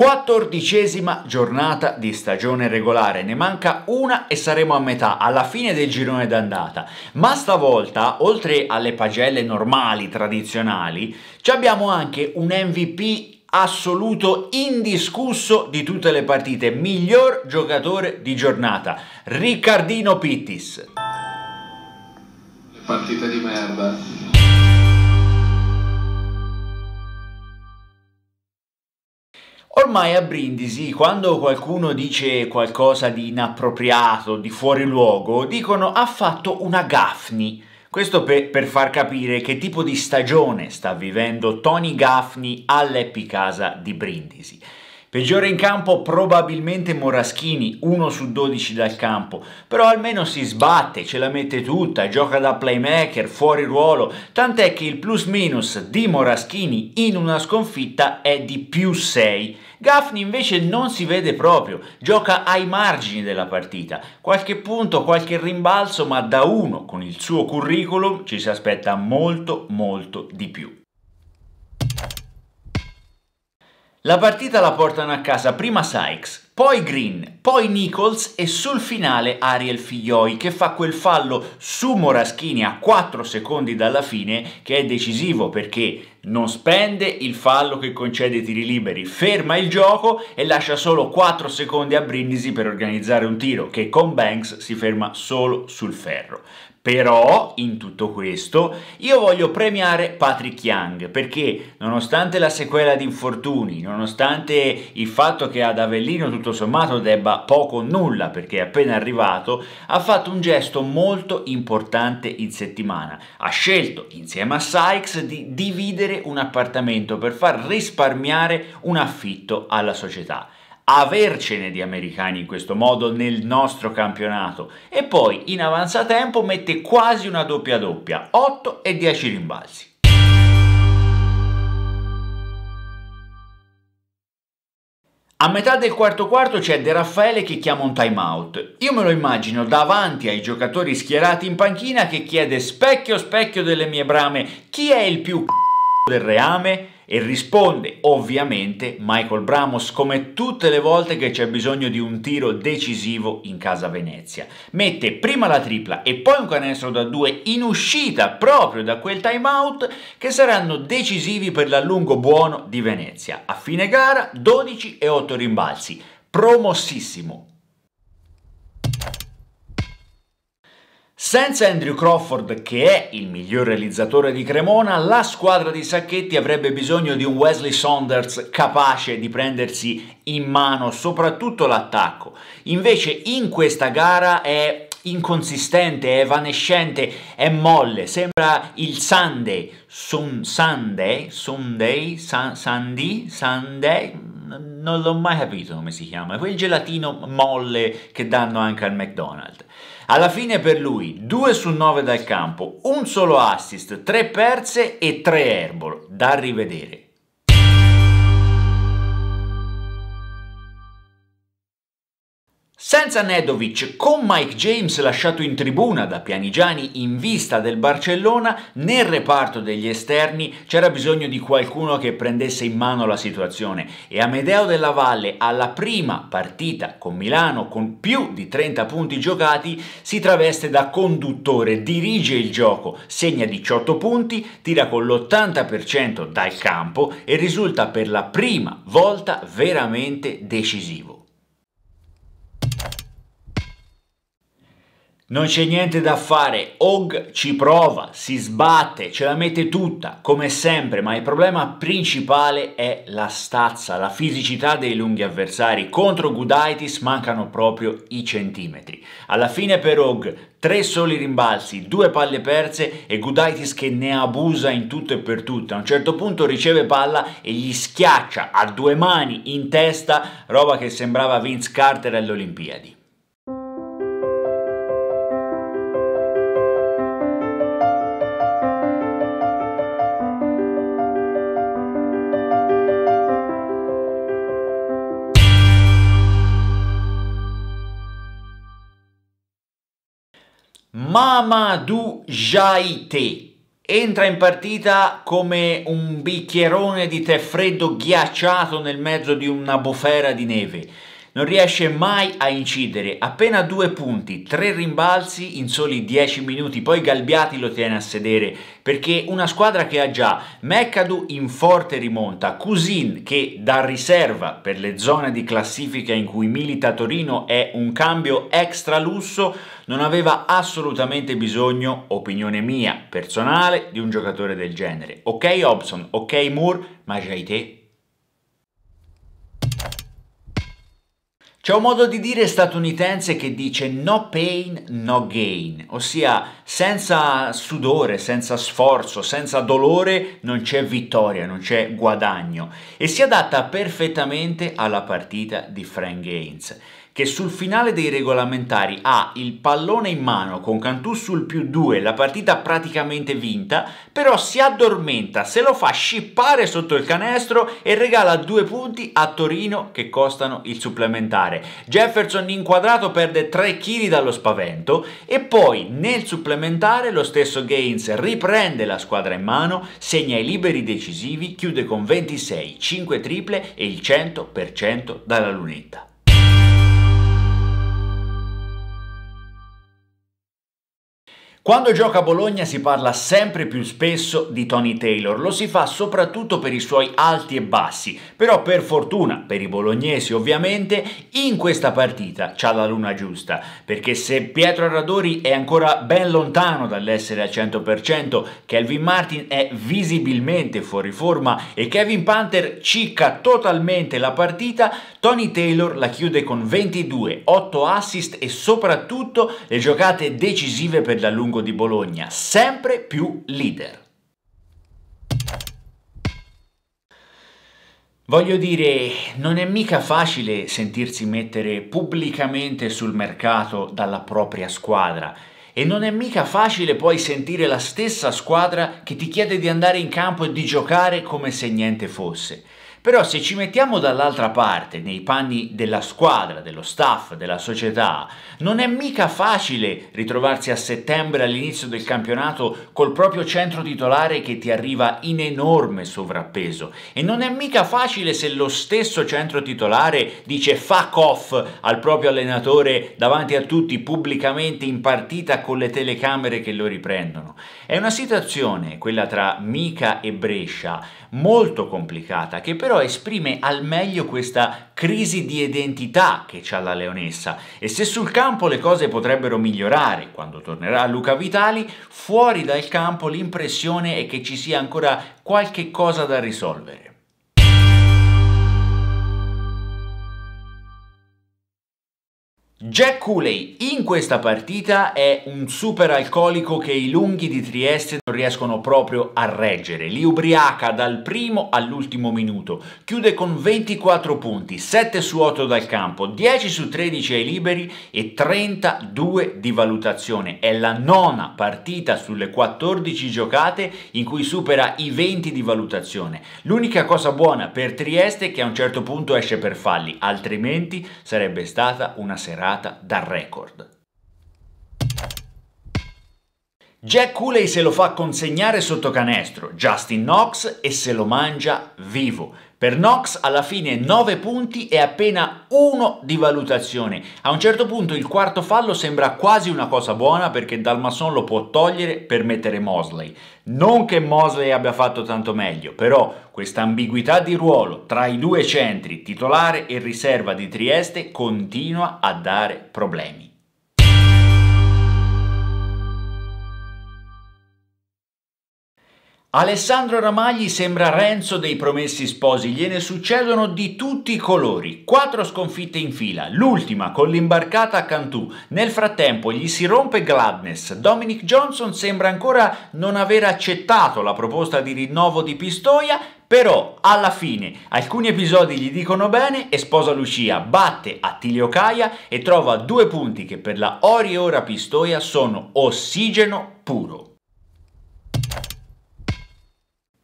Quattordicesima giornata di stagione regolare, ne manca una e saremo a metà, alla fine del girone d'andata. Ma stavolta, oltre alle pagelle normali, tradizionali, abbiamo anche un MVP assoluto, indiscusso di tutte le partite, miglior giocatore di giornata, Riccardino Pittis. Partita di merda. Ormai a Brindisi, quando qualcuno dice qualcosa di inappropriato, di fuori luogo, dicono ha fatto una Gaffney. Questo per, per, far capire che tipo di stagione sta vivendo Tony Gaffney all'Epicasa di Brindisi. Peggiore in campo probabilmente Moraschini, 1 su 12 dal campo, però almeno si sbatte, ce la mette tutta, gioca da playmaker, fuori ruolo, tant'è che il plus minus di Moraschini in una sconfitta è di più 6. Gaffney invece non si vede proprio, gioca ai margini della partita, qualche punto, qualche rimbalzo, ma da uno con il suo curriculum ci si aspetta molto molto di più. La partita la portano a casa prima Sykes, poi Green, poi Nichols e sul finale Ariel Figlioi che fa quel fallo su Moraschini a 4 secondi dalla fine che è decisivo perché non spende il fallo che concede i tiri liberi, ferma il gioco e lascia solo 4 secondi a Brindisi per organizzare un tiro che con Banks si ferma solo sul ferro. Però, in tutto questo, io voglio premiare Patrick Young perché, nonostante la sequela di infortuni, nonostante il fatto che ad Avellino tutto sommato debba poco o nulla perché è appena arrivato, ha fatto un gesto molto importante in settimana. Ha scelto, insieme a Sykes, di dividere vendere un appartamento per far risparmiare un affitto alla società avercene di americani in questo modo nel nostro campionato e poi in avanzatempo mette quasi una doppia doppia, 8 e 10 rimbalzi. A metà del quarto quarto c'è De Raffaele che chiama un time out. Io me lo immagino davanti ai giocatori schierati in panchina che chiede specchio specchio delle mie brame chi è il più c***o del reame e risponde ovviamente Michael Bramos come tutte le volte che c'è bisogno di un tiro decisivo in casa Venezia. Mette prima la tripla e poi un canestro da due in uscita proprio da quel timeout che saranno decisivi per l'allungo buono di Venezia. A fine gara 12 e 8 rimbalzi, promossissimo Senza Andrew Crawford, che è il miglior realizzatore di Cremona, la squadra di Sacchetti avrebbe bisogno di un Wesley Saunders capace di prendersi in mano soprattutto l'attacco. Invece in questa gara è inconsistente, è evanescente, è molle, sembra il Sunday, Sun Sunday, Sunday, Sun Sunday, Sunday, non l'ho mai capito come si chiama, quel gelatino molle che danno anche al McDonald's. Alla fine per lui 2 su 9 dal campo, un solo assist, 3 perse e 3 airball, da rivedere. Senza Nedovic, con Mike James lasciato in tribuna da Pianigiani in vista del Barcellona, nel reparto degli esterni c'era bisogno di qualcuno che prendesse in mano la situazione e Amedeo della Valle alla prima partita con Milano con più di 30 punti giocati si traveste da conduttore, dirige il gioco, segna 18 punti, tira con l'80% dal campo e risulta per la prima volta veramente decisivo. Non c'è niente da fare, Og ci prova, si sbatte, ce la mette tutta, come sempre, ma il problema principale è la stazza, la fisicità dei lunghi avversari. Contro Gudaitis mancano proprio i centimetri. Alla fine per Og, tre soli rimbalzi, due palle perse e Gudaitis che ne abusa in tutto e per tutto. A un certo punto riceve palla e gli schiaccia a due mani in testa, roba che sembrava Vince Carter alle Olimpiadi. Mamadou Jaite. Entra in partita come un bicchierone di tè freddo ghiacciato nel mezzo di una bufera di neve non riesce mai a incidere, appena due punti, tre rimbalzi in soli 10 minuti, poi Galbiati lo tiene a sedere, perché una squadra che ha già McAdoo in forte rimonta, Cusin che da riserva per le zone di classifica in cui milita Torino è un cambio extra lusso, non aveva assolutamente bisogno, opinione mia, personale, di un giocatore del genere. Ok Hobson, ok Moore, ma Jaite C'è un modo di dire statunitense che dice no pain, no gain, ossia senza sudore, senza sforzo, senza dolore non c'è vittoria, non c'è guadagno e si adatta perfettamente alla partita di Frank Gaines che sul finale dei regolamentari ha il pallone in mano con Cantù sul più 2, la partita praticamente vinta, però si addormenta, se lo fa scippare sotto il canestro e regala due punti a Torino che costano il supplementare. Jefferson inquadrato perde 3 kg dallo spavento e poi nel supplementare lo stesso Gaines riprende la squadra in mano, segna i liberi decisivi, chiude con 26, 5 triple e il 100% dalla lunetta. Quando gioca a Bologna si parla sempre più spesso di Tony Taylor, lo si fa soprattutto per i suoi alti e bassi, però per fortuna, per i bolognesi ovviamente, in questa partita c'ha la luna giusta, perché se Pietro Arradori è ancora ben lontano dall'essere al 100%, Kelvin Martin è visibilmente fuori forma e Kevin Panther cicca totalmente la partita, Tony Taylor la chiude con 22, 8 assist e soprattutto le giocate decisive per la lunga Franco di Bologna, sempre più leader. Voglio dire, non è mica facile sentirsi mettere pubblicamente sul mercato dalla propria squadra e non è mica facile poi sentire la stessa squadra che ti chiede di andare in campo e di giocare come se niente fosse. Però se ci mettiamo dall'altra parte, nei panni della squadra, dello staff, della società, non è mica facile ritrovarsi a settembre all'inizio del campionato col proprio centro titolare che ti arriva in enorme sovrappeso e non è mica facile se lo stesso centro titolare dice fuck off al proprio allenatore davanti a tutti pubblicamente in partita con le telecamere che lo riprendono. È una situazione, quella tra Mica e Brescia, molto complicata che però però esprime al meglio questa crisi di identità che c'ha la leonessa e se sul campo le cose potrebbero migliorare quando tornerà Luca Vitali, fuori dal campo l'impressione è che ci sia ancora qualche cosa da risolvere. Jack Cooley in questa partita è un super alcolico che i lunghi di Trieste non riescono proprio a reggere. Li ubriaca dal primo all'ultimo minuto. Chiude con 24 punti, 7 su 8 dal campo, 10 su 13 ai liberi e 32 di valutazione. È la nona partita sulle 14 giocate in cui supera i 20 di valutazione. L'unica cosa buona per Trieste è che a un certo punto esce per falli, altrimenti sarebbe stata una serata superata dal record. Jack Cooley se lo fa consegnare sotto canestro, Justin Knox e se lo mangia vivo. Per Knox alla fine 9 punti e appena 1 di valutazione. A un certo punto il quarto fallo sembra quasi una cosa buona perché Dalmason lo può togliere per mettere Mosley. Non che Mosley abbia fatto tanto meglio, però questa ambiguità di ruolo tra i due centri, titolare e riserva di Trieste, continua a dare problemi. Alessandro Ramagli sembra Renzo dei Promessi Sposi, gliene succedono di tutti i colori, quattro sconfitte in fila, l'ultima con l'imbarcata a Cantù. Nel frattempo gli si rompe Gladness, Dominic Johnson sembra ancora non aver accettato la proposta di rinnovo di Pistoia, però alla fine alcuni episodi gli dicono bene e sposa Lucia, batte Attilio Caia e trova due punti che per la Ori Ora Pistoia sono ossigeno puro.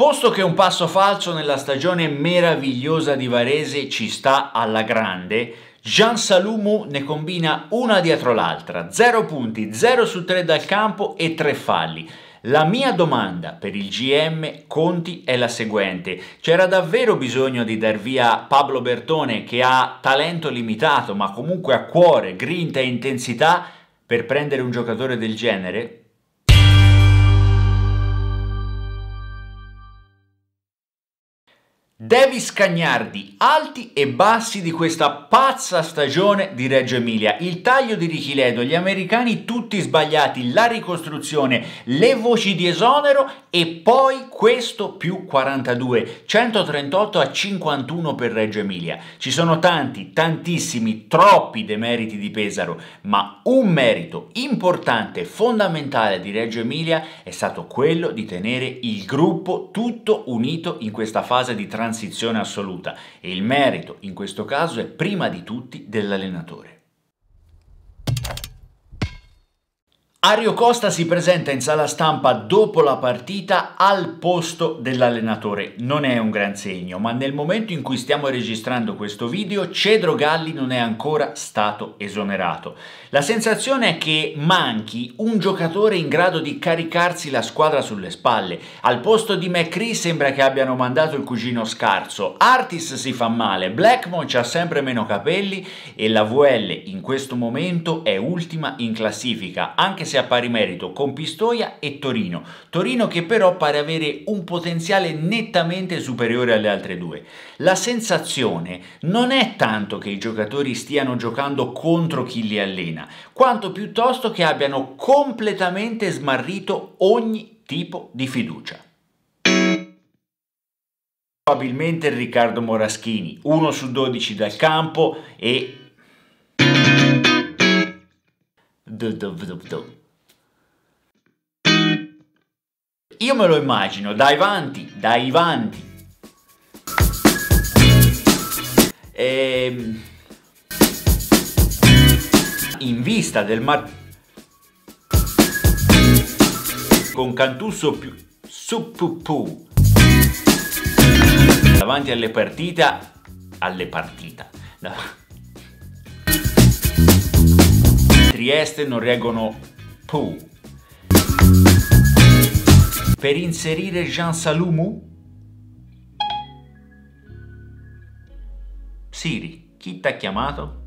Posto che un passo falso nella stagione meravigliosa di Varese ci sta alla grande, Gian Salumu ne combina una dietro l'altra, 0 punti, 0 su 3 dal campo e 3 falli. La mia domanda per il GM Conti è la seguente. C'era davvero bisogno di dar via Pablo Bertone che ha talento limitato ma comunque ha cuore, grinta e intensità per prendere un giocatore del genere? Devi scagnardi alti e bassi di questa pazza stagione di Reggio Emilia. Il taglio di Richiledo, gli americani tutti sbagliati, la ricostruzione, le voci di esonero e poi questo più 42, 138 a 51 per Reggio Emilia. Ci sono tanti, tantissimi, troppi demeriti di Pesaro, ma un merito importante, fondamentale di Reggio Emilia è stato quello di tenere il gruppo tutto unito in questa fase di transizione transizione assoluta e il merito in questo caso è prima di tutti dell'allenatore. Ario Costa si presenta in sala stampa dopo la partita al posto dell'allenatore. Non è un gran segno, ma nel momento in cui stiamo registrando questo video, Cedro Galli non è ancora stato esonerato. La sensazione è che manchi un giocatore in grado di caricarsi la squadra sulle spalle. Al posto di McCree sembra che abbiano mandato il cugino scarso. Artis si fa male, Blackmon ha sempre meno capelli e la VL in questo momento è ultima in classifica, anche se differenze a pari merito con Pistoia e Torino, Torino che però pare avere un potenziale nettamente superiore alle altre due. La sensazione non è tanto che i giocatori stiano giocando contro chi li allena, quanto piuttosto che abbiano completamente smarrito ogni tipo di fiducia probabilmente Riccardo Moraschini, 1 su 12 dal campo e... Io me lo immagino dai vanti, dai vanti. E... Ehm, in vista del mar... Con Cantusso più... Suppupu. Davanti alle partite... Alle partite. No. Trieste non reggono... Puh per inserire Jean Salumu? Siri, chi ti ha chiamato?